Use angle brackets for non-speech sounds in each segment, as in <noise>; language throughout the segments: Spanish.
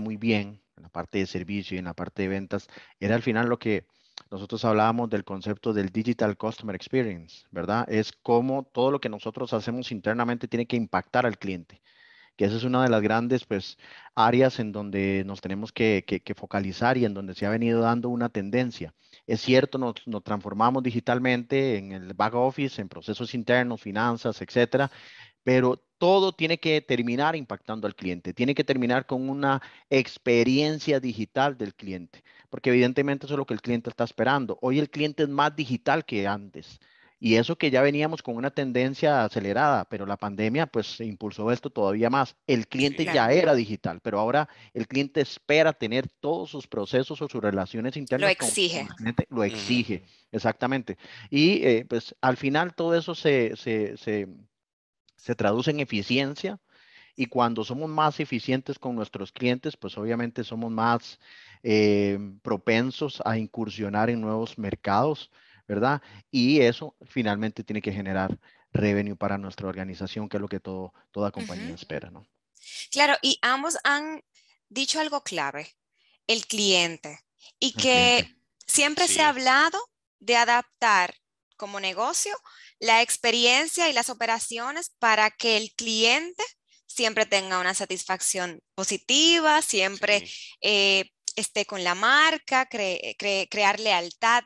muy bien en la parte de servicio y en la parte de ventas, era al final lo que nosotros hablábamos del concepto del Digital Customer Experience, ¿verdad? Es cómo todo lo que nosotros hacemos internamente tiene que impactar al cliente, que esa es una de las grandes pues, áreas en donde nos tenemos que, focalizar y en donde se ha venido dando una tendencia. Es cierto, nos, nos, transformamos digitalmente en el back office, en procesos internos, finanzas, etcétera, pero todo tiene que terminar impactando al cliente, tiene que terminar con una experiencia digital del cliente, porque evidentemente eso es lo que el cliente está esperando. Hoy el cliente es más digital que antes. Y eso que ya veníamos con una tendencia acelerada, pero la pandemia pues impulsó esto todavía más. El cliente ya era digital, pero ahora el cliente espera tener todos sus procesos o sus relaciones internas. Lo exige. lo exige, exactamente. Y eh, pues al final todo eso se se traduce en eficiencia y cuando somos más eficientes con nuestros clientes, pues obviamente somos más eh, propensos a incursionar en nuevos mercados, ¿verdad? Y eso finalmente tiene que generar revenue para nuestra organización, que es lo que todo, toda compañía espera, ¿no? Claro, y ambos han dicho algo clave, el cliente, y que siempre se ha hablado de adaptar como negocio la experiencia y las operaciones para que el cliente siempre tenga una satisfacción positiva, siempre eh, esté con la marca, crear lealtad,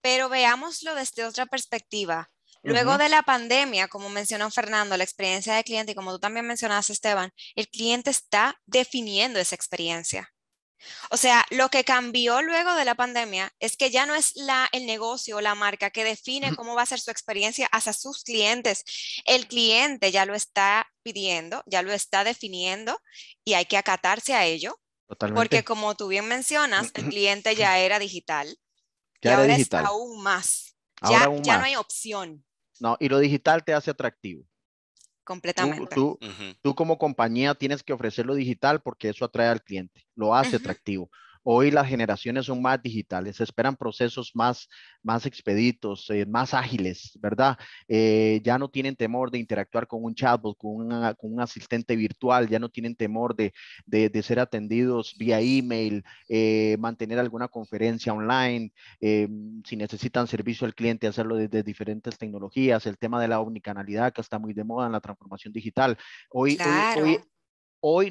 pero veámoslo desde otra perspectiva. Luego de la pandemia, como mencionó Fernando, la experiencia del cliente y como tú también mencionaste, Esteban, el cliente está definiendo esa experiencia. O sea, lo que cambió luego de la pandemia es que ya no es la, el negocio o la marca que define cómo va a ser su experiencia hacia sus clientes. El cliente ya lo está pidiendo, ya lo está definiendo y hay que acatarse a ello. Porque como tú bien mencionas, el <clears throat> cliente ya era digital. Ya y ahora es aún más. ya, no hay opción. No, y lo digital te hace atractivo. Completamente. Tú, como compañía tienes que ofrecerlo digital porque eso atrae al cliente, lo hace atractivo. Hoy las generaciones son más digitales, esperan procesos más, más expeditos, eh, más ágiles, ¿verdad? Eh, ya no tienen temor de interactuar con un chatbot, con, un asistente virtual, ya no tienen temor de, ser atendidos vía email, eh, mantener alguna conferencia online, si necesitan servicio al cliente, hacerlo desde diferentes tecnologías, el tema de la omnicanalidad que está muy de moda en la transformación digital. hoy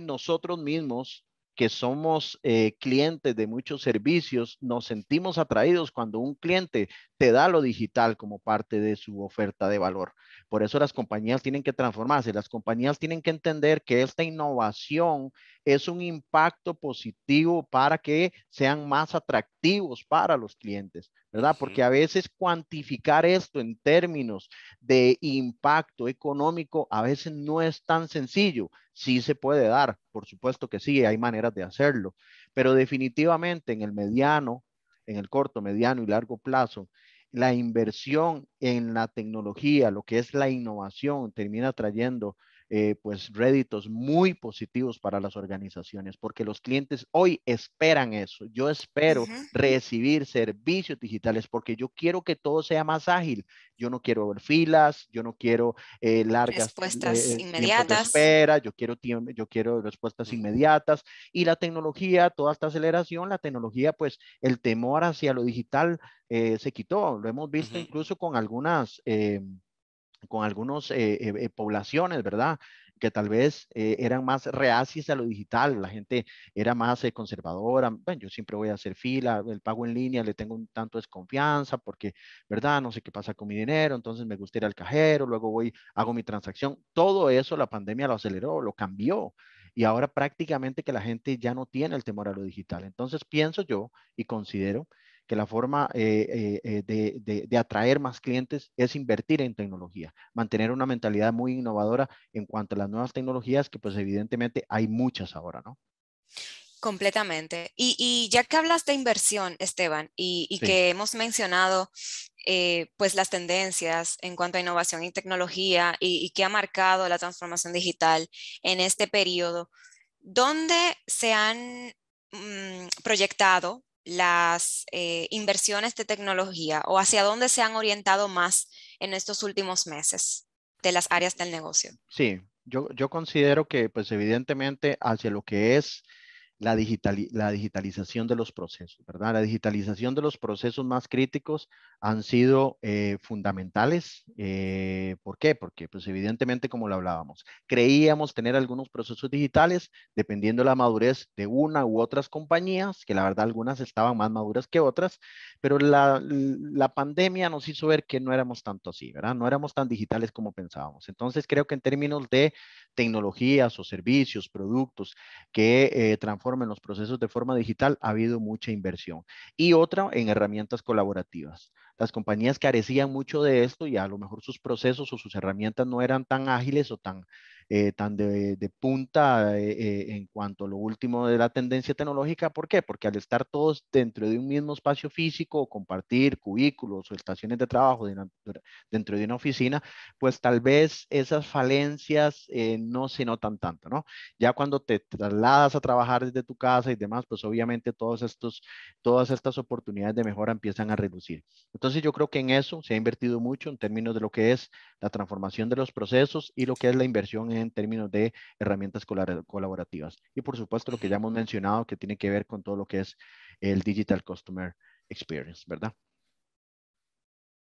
nosotros mismos que somos eh, clientes de muchos servicios, nos sentimos atraídos cuando un cliente te da lo digital como parte de su oferta de valor. Por eso las compañías tienen que transformarse, las compañías tienen que entender que esta innovación es un impacto positivo para que sean más atractivos para los clientes, ¿verdad? Porque a veces cuantificar esto en términos de impacto económico a veces no es tan sencillo. Sí se puede dar, por supuesto que sí, hay maneras de hacerlo, pero definitivamente en el mediano, en el corto, mediano y largo plazo, la inversión en la tecnología, lo que es la innovación, termina trayendo eh, pues réditos muy positivos para las organizaciones, porque los clientes hoy esperan eso. Yo espero recibir servicios digitales porque yo quiero que todo sea más ágil. Yo no quiero ver filas, yo no quiero eh, largas respuestas eh, inmediatas. yo quiero yo quiero respuestas inmediatas y la tecnología, toda esta aceleración, la tecnología, pues el temor hacia lo digital se quitó. Lo hemos visto incluso con algunas em, con algunas eh, eh, eh, poblaciones, ¿verdad? Que tal vez eran más reacias a lo digital, la gente era más conservadora, bueno, yo siempre voy a hacer fila, el pago en línea le tengo un tanto desconfianza porque, ¿verdad? No sé qué pasa con mi dinero, entonces me gusta ir al cajero, luego voy, hago mi transacción. Todo eso la pandemia lo aceleró, lo cambió. Y ahora prácticamente que la gente ya no tiene el temor a lo digital. Entonces pienso yo y considero que la forma eh, eh, eh, de, atraer más clientes es invertir en tecnología, mantener una mentalidad muy innovadora en cuanto a las nuevas tecnologías, que pues evidentemente hay muchas ahora, ¿no? Completamente. Y, ya que hablas de inversión, Esteban, y, que hemos mencionado pues las tendencias en cuanto a innovación y tecnología y, y que ha marcado la transformación digital en este periodo, ¿dónde se han mm, proyectado las eh, inversiones de tecnología o hacia dónde se han orientado más en estos últimos meses de las áreas del negocio? Sí, yo, yo considero que pues evidentemente hacia lo que es la, la digitalización de los procesos, ¿verdad? La digitalización de los procesos más críticos han sido eh, fundamentales. Eh, ¿Por qué? Porque, pues evidentemente, como lo hablábamos, creíamos tener algunos procesos digitales dependiendo de la madurez de una u otras compañías, que la verdad algunas estaban más maduras que otras, pero la, la pandemia nos hizo ver que no éramos tanto así, ¿verdad? No éramos tan digitales como pensábamos. Entonces, creo que en términos de tecnologías o servicios, productos que eh, transforman en los procesos de forma digital, ha habido mucha inversión. Y otra en herramientas colaborativas las compañías carecían mucho de esto y a lo mejor sus procesos o sus herramientas no eran tan ágiles o tan, eh, tan de, punta eh, eh, en cuanto a lo último de la tendencia tecnológica. ¿Por qué? Porque al estar todos dentro de un mismo espacio físico, compartir cubículos o estaciones de trabajo dentro de una oficina, pues tal vez esas falencias no se notan tanto, ¿no? Ya cuando te trasladas a trabajar desde tu casa y demás, pues obviamente todos estos, todas estas oportunidades de mejora empiezan a reducir. Entonces, entonces yo creo que en eso se ha invertido mucho en términos de lo que es la transformación de los procesos y lo que es la inversión en términos de herramientas colaborativas. Y por supuesto lo que ya hemos mencionado que tiene que ver con todo lo que es el Digital Customer Experience, ¿verdad?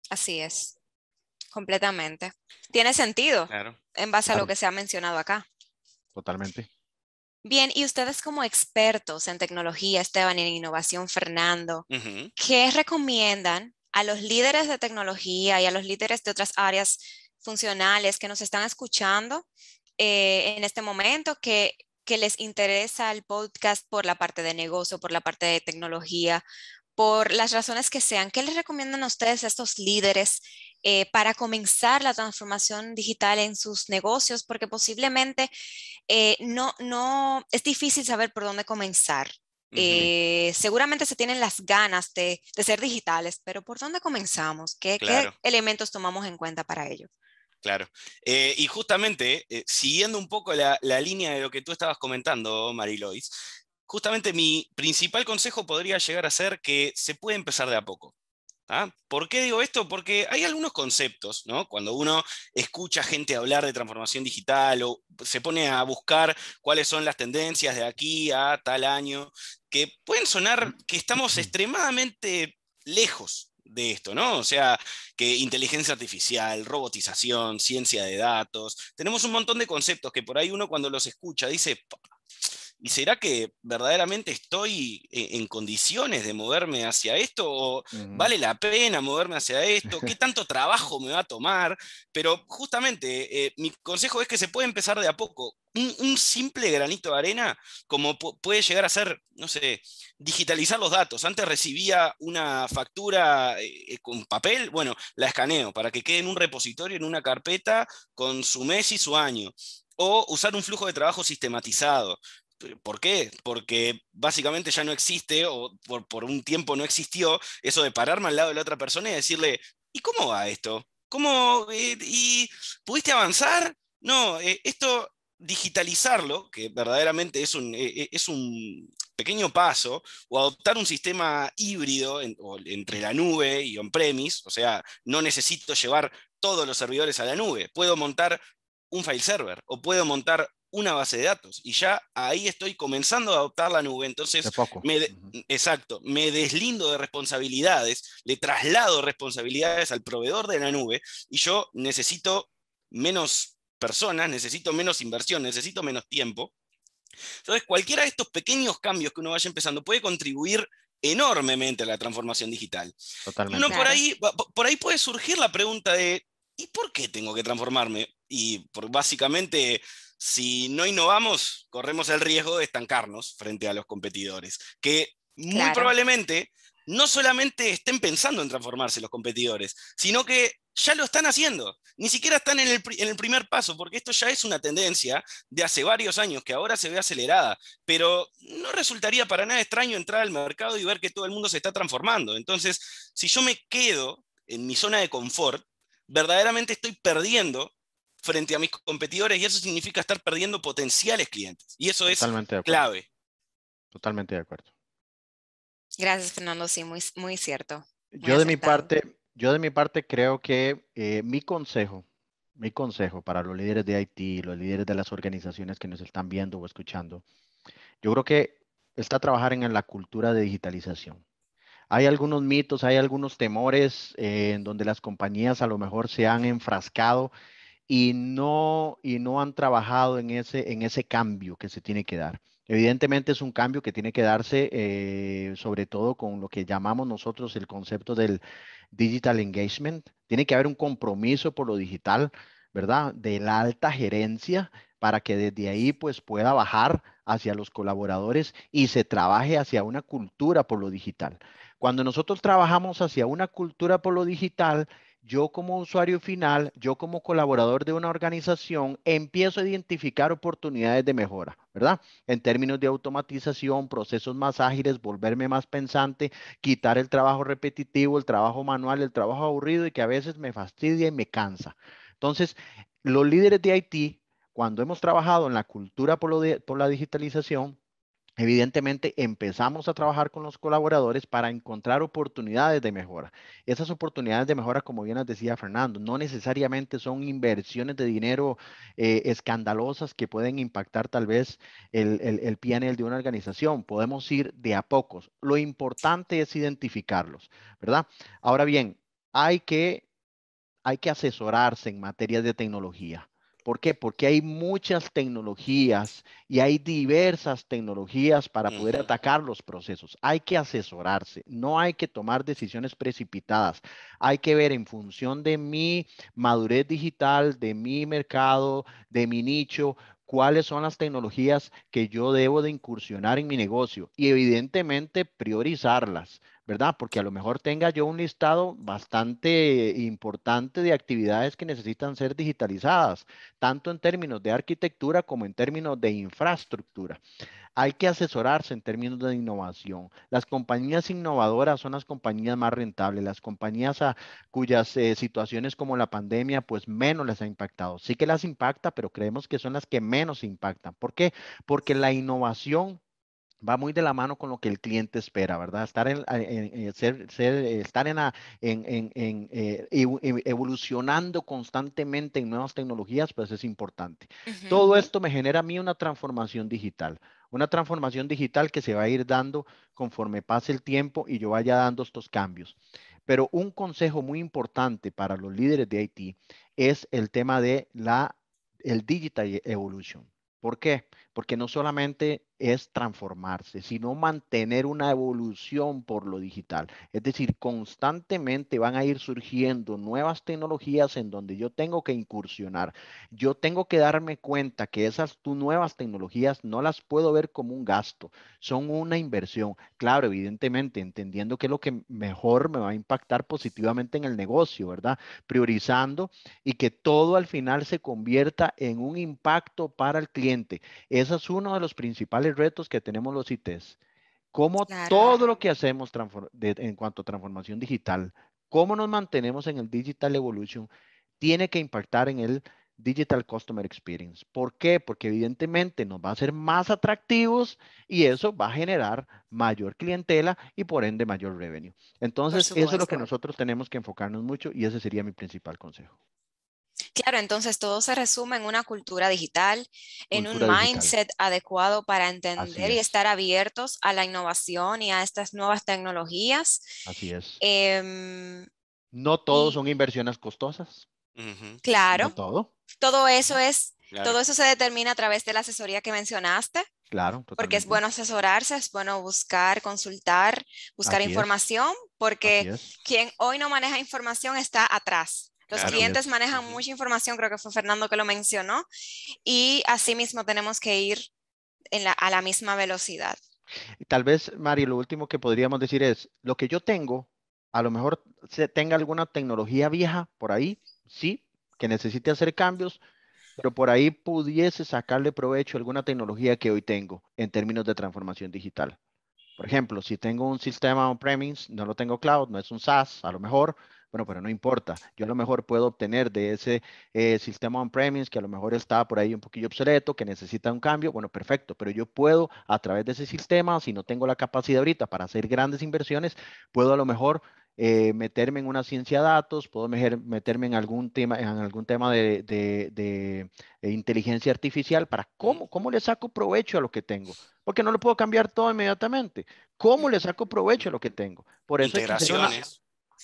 Así es, completamente. Tiene sentido en base a lo que se ha mencionado acá. Totalmente. Bien, y ustedes como expertos en tecnología, Esteban, en innovación, Fernando, ¿qué recomiendan a los líderes de tecnología y a los líderes de otras áreas funcionales que nos están escuchando eh, en este momento, que, les interesa el podcast por la parte de negocio, por la parte de tecnología, por las razones que sean. ¿Qué les recomiendan a ustedes estos líderes eh, para comenzar la transformación digital en sus negocios? Porque posiblemente eh, no, no, es difícil saber por dónde comenzar. Eh, seguramente se tienen las ganas de, ser digitales, pero ¿por dónde comenzamos? ¿Qué, elementos tomamos en cuenta para ello? Claro. Eh, y justamente, eh, siguiendo un poco la, línea de lo que tú estabas comentando, Marilois, justamente mi principal consejo podría llegar a ser que se puede empezar de a poco. ¿ah? ¿Por qué digo esto? Porque hay algunos conceptos, ¿no? Cuando uno escucha gente hablar de transformación digital o se pone a buscar cuáles son las tendencias de aquí a tal año que pueden sonar mm. que estamos extremadamente lejos de esto, ¿no? O sea, que inteligencia artificial, robotización, ciencia de datos, tenemos un montón de conceptos que por ahí uno cuando los escucha dice, ¿Y será que verdaderamente estoy e-, en condiciones de moverme hacia esto? ¿O vale la pena moverme hacia esto? ¿Qué tanto trabajo me va a tomar? Pero justamente eh, mi consejo es que se puede empezar de a poco. Un, simple granito de arena, como puede llegar a ser, no sé, digitalizar los datos. Antes recibía una factura eh, con papel, bueno, la escaneo para que quede en un repositorio, en una carpeta, con su mes y su año o usar un flujo de trabajo sistematizado. ¿Por qué? Porque básicamente ya no existe o por, un tiempo no existió eso de pararme al lado de la otra persona y decirle, ¿y cómo va esto? ¿Cómo? Eh, ¿Y pudiste avanzar? No, eh, esto digitalizarlo, que verdaderamente es un, eh, es un pequeño paso, o adoptar un sistema híbrido entre la nube y on-premise, o sea, no necesito llevar todos los servidores a la nube, puedo montar un file server o puedo montar una base de datos y ya ahí estoy comenzando a adoptar la nube. Entonces, me exacto, me deslindo de responsabilidades, le traslado responsabilidades al proveedor de la nube y yo necesito menos personas, necesito menos inversión, necesito menos tiempo. Entonces, cualquiera de estos pequeños cambios que uno vaya empezando puede contribuir enormemente a la transformación digital. Totalmente. por, ahí, por ahí puede surgir la pregunta de, ¿y por qué tengo que transformarme? Y por, básicamente si no innovamos, corremos el riesgo de estancarnos frente a los competidores, que muy probablemente no solamente estén pensando en transformarse los competidores, sino que ya lo están haciendo. Ni siquiera están en el, en el, primer paso, porque esto ya es una tendencia de hace varios años que ahora se ve acelerada, pero no resultaría para nada extraño entrar al mercado y ver que todo el mundo se está transformando. Entonces, si yo me quedo en mi zona de confort, verdaderamente estoy perdiendo frente a mis competidores y eso significa estar perdiendo potenciales clientes. Y eso es clave. Totalmente de acuerdo. Gracias, Fernando. Sí, muy, muy cierto. yo, de mi parte, yo de mi parte creo que eh, mi consejo, mi consejo para los líderes de IT, los líderes de las organizaciones que nos están viendo o escuchando, yo creo que está trabajar en la cultura de digitalización. Hay algunos mitos, hay algunos temores eh, en donde las compañías a lo mejor se han enfrascado y no, y no han trabajado en ese, en ese cambio que se tiene que dar. Evidentemente es un cambio que tiene que darse eh, sobre todo con lo que llamamos nosotros el concepto del digital engagement. Tiene que haber un compromiso por lo digital, ¿verdad? De la alta gerencia para que desde ahí pues pueda bajar hacia los colaboradores y se trabaje hacia una cultura por lo digital. Cuando nosotros trabajamos hacia una cultura por lo digital, yo como usuario final, yo como colaborador de una organización, empiezo a identificar oportunidades de mejora, ¿verdad? En términos de automatización, procesos más ágiles, volverme más pensante, quitar el trabajo repetitivo, el trabajo manual, el trabajo aburrido y que a veces me fastidia y me cansa. Entonces, los líderes de IT, cuando hemos trabajado en la cultura por, por la digitalización, Evidentemente empezamos a trabajar con los colaboradores para encontrar oportunidades de mejora. Esas oportunidades de mejora, como bien decía Fernando, no necesariamente son inversiones de dinero eh, escandalosas que pueden impactar tal vez el, el, el PNL de una organización. Podemos ir de a pocos. Lo importante es identificarlos, ¿verdad? Ahora bien, hay que, hay que asesorarse en materia de tecnología ¿Por qué? Porque hay muchas tecnologías y hay diversas tecnologías para poder atacar los procesos. Hay que asesorarse, no hay que tomar decisiones precipitadas. Hay que ver en función de mi madurez digital, de mi mercado, de mi nicho, cuáles son las tecnologías que yo debo de incursionar en mi negocio y evidentemente priorizarlas. ¿verdad? Porque a lo mejor tenga yo un listado bastante importante de actividades que necesitan ser digitalizadas, tanto en términos de arquitectura como en términos de infraestructura. Hay que asesorarse en términos de innovación. Las compañías innovadoras son las compañías más rentables, las compañías a, cuyas eh, situaciones como la pandemia pues menos les ha impactado. Sí que las impacta, pero creemos que son las que menos impactan. ¿Por qué? Porque la innovación va muy de la mano con lo que el cliente espera, ¿verdad? Estar en, ser, ser, eh, estar en, en eh, e, evolucionando constantemente en nuevas tecnologías, pues es importante. Todo esto me genera a mí una transformación digital, una transformación digital que se va a ir dando conforme pase el tiempo y yo vaya dando estos cambios. Pero un consejo muy importante para los líderes de IT es el tema de la el digital e-, evolution. ¿Por qué? Porque no solamente es transformarse, sino mantener una evolución por lo digital. Es decir, constantemente van a ir surgiendo nuevas tecnologías en donde yo tengo que incursionar. Yo tengo que darme cuenta que esas nuevas tecnologías no las puedo ver como un gasto, son una inversión. Claro, evidentemente, entendiendo que es lo que mejor me va a impactar positivamente en el negocio, ¿verdad? Priorizando y que todo al final se convierta en un impacto para el cliente. Ese es uno de los principales retos que tenemos los ITs, cómo todo lo que hacemos en cuanto a transformación digital, cómo nos mantenemos en el Digital Evolution, tiene que impactar en el Digital Customer Experience. ¿Por qué? Porque evidentemente nos va a hacer más atractivos y eso va a generar mayor clientela y por ende mayor revenue. Entonces, eso es lo que nosotros tenemos que enfocarnos mucho y ese sería mi principal consejo. Claro, entonces todo se resume en una cultura digital, en un mindset adecuado para entender y estar abiertos a la innovación y a estas nuevas tecnologías. Así es. Em, no todos son inversiones costosas. Claro. todo. eso es, todo eso se determina a través de la asesoría que mencionaste. Claro. Porque es bueno asesorarse, es bueno buscar, consultar, buscar información, porque quien hoy no maneja información está atrás. Los clientes manejan mucha información, creo que fue Fernando que lo mencionó, y así mismo tenemos que ir a la misma velocidad. Tal vez, Mari, lo último que podríamos decir es, lo que yo tengo, a lo mejor tenga alguna tecnología vieja por ahí, sí, que necesite hacer cambios, pero por ahí pudiese sacarle provecho alguna tecnología que hoy tengo en términos de transformación digital. Por ejemplo, si tengo un sistema on-premise, no lo tengo cloud, no es un SaaS, a lo mejor bueno, pero no importa. Yo a lo mejor puedo obtener de ese eh, sistema on-premise que a lo mejor está por ahí un poquillo obsoleto, que necesita un cambio. Bueno, perfecto. Pero yo puedo a través de ese sistema, si no tengo la capacidad ahorita para hacer grandes inversiones, puedo a lo mejor eh, meterme en una ciencia de datos, puedo meterme en algún tema, en algún tema de, eh, inteligencia artificial para cómo, cómo le saco provecho a lo que tengo. Porque no lo puedo cambiar todo inmediatamente. ¿Cómo le saco provecho a lo que tengo? Por Integraciones.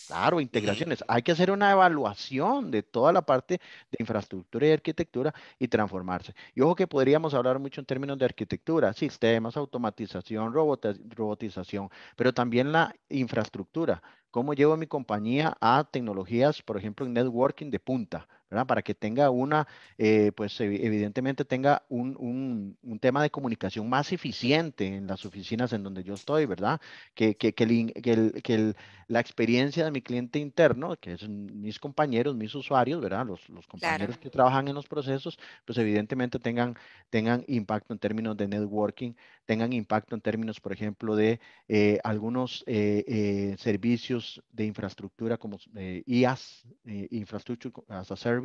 Claro, integraciones. Hay que hacer una evaluación de toda la parte de infraestructura y arquitectura y transformarse. Y ojo que podríamos hablar mucho en términos de arquitectura, sistemas, automatización, robotización, pero también la infraestructura. ¿Cómo llevo mi compañía a tecnologías, por ejemplo, en networking de punta? Para que tenga una, eh, pues evidentemente tenga un, un, tema de comunicación más eficiente en las oficinas en donde yo estoy, ¿verdad? Que, que, que, que, el, que la experiencia de mi cliente interno, que es mis compañeros, mis usuarios, ¿verdad? Los, los compañeros que trabajan en los procesos, pues evidentemente tengan, tengan impacto en términos de networking, tengan impacto en términos, por ejemplo, de eh, algunos eh, servicios de infraestructura como IAS, Infrastructure as a Service,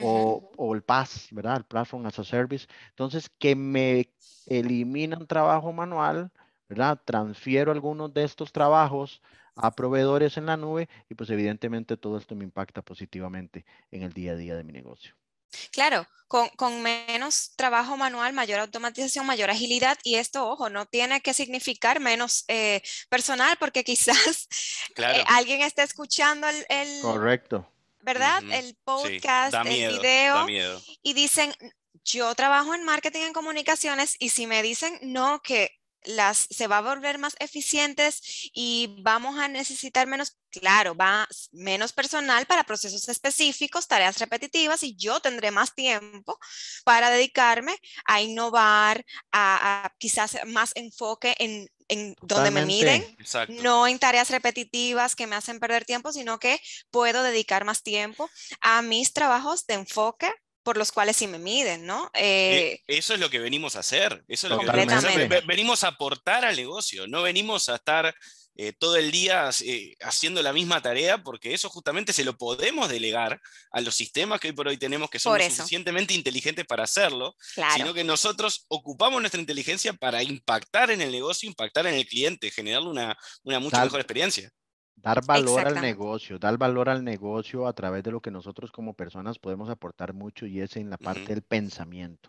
o, el PAS ¿verdad? El Platform as a Service. Entonces, que me eliminan trabajo manual, ¿verdad? Transfiero algunos de estos trabajos a proveedores en la nube y pues evidentemente todo esto me impacta positivamente en el día a día de mi negocio. Claro, con, menos trabajo manual, mayor automatización, mayor agilidad y esto, ojo, no tiene que significar menos eh, personal porque quizás <laughs> eh, alguien está escuchando el, el, Correcto. ¿verdad? El podcast, el video. Y dicen, yo trabajo en marketing en comunicaciones y si me dicen, no, que se va a volver más eficientes y vamos a necesitar menos, claro, va menos personal para procesos específicos, tareas repetitivas y yo tendré más tiempo para dedicarme a innovar, a, quizás más enfoque en, en donde me miden, no en tareas repetitivas que me hacen perder tiempo, sino que puedo dedicar más tiempo a mis trabajos de enfoque por los cuales sí me miden, ¿no? Eh, eh, eso es lo que venimos a hacer, eso es lo que venimos a aportar al negocio, no venimos a estar eh, todo el día haciendo la misma tarea, porque eso justamente se lo podemos delegar a los sistemas que hoy por hoy tenemos que son suficientemente inteligentes para hacerlo, sino que nosotros ocupamos nuestra inteligencia para impactar en el negocio, impactar en el cliente, generarle una, una mucho mejor experiencia. Dar valor al negocio, dar valor al negocio a través de lo que nosotros como personas podemos aportar mucho y es en la parte del pensamiento.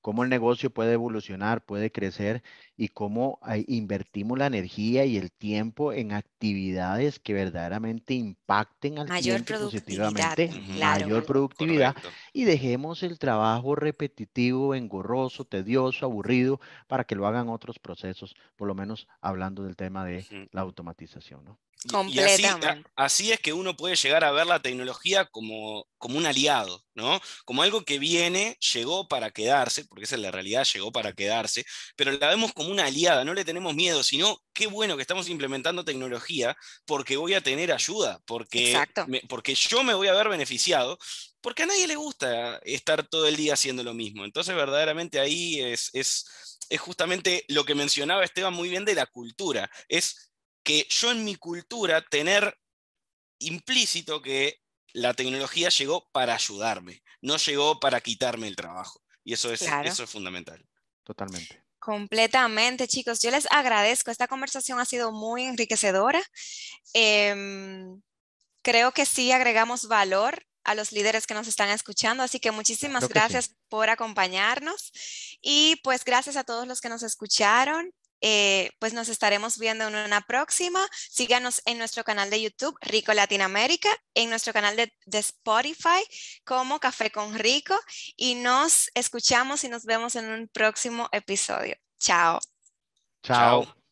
Cómo el negocio puede evolucionar, puede crecer y cómo eh, invertimos la energía y el tiempo en actividades que verdaderamente impacten al mayor cliente positivamente, mayor productividad y dejemos el trabajo repetitivo, engorroso, tedioso, aburrido para que lo hagan otros procesos, por lo menos hablando del tema de la automatización, ¿no? Completamente. así, es que uno puede llegar a ver la tecnología como, como un aliado, ¿no? Como algo que viene, llegó para quedarse, porque esa es la realidad, llegó para quedarse, pero la vemos como una aliada, no le tenemos miedo, sino qué bueno que estamos implementando tecnología porque voy a tener ayuda, porque, porque yo me voy a ver beneficiado, porque a nadie le gusta estar todo el día haciendo lo mismo. Entonces, verdaderamente ahí es, es, es justamente lo que mencionaba Esteban muy bien de la cultura, es que yo en mi cultura tener implícito que la tecnología llegó para ayudarme, no llegó para quitarme el trabajo. Y eso es, eso es fundamental. Totalmente. Completamente, chicos. Yo les agradezco. Esta conversación ha sido muy enriquecedora. Em, creo que sí agregamos valor a los líderes que nos están escuchando. Así que muchísimas gracias por acompañarnos y pues gracias a todos los que nos escucharon. Eh, pues nos estaremos viendo en una próxima. Síganos en nuestro canal de YouTube, Rico Latinoamérica, en nuestro canal de, Spotify como Café con Rico y nos escuchamos y nos vemos en un próximo episodio. Chao. Chao.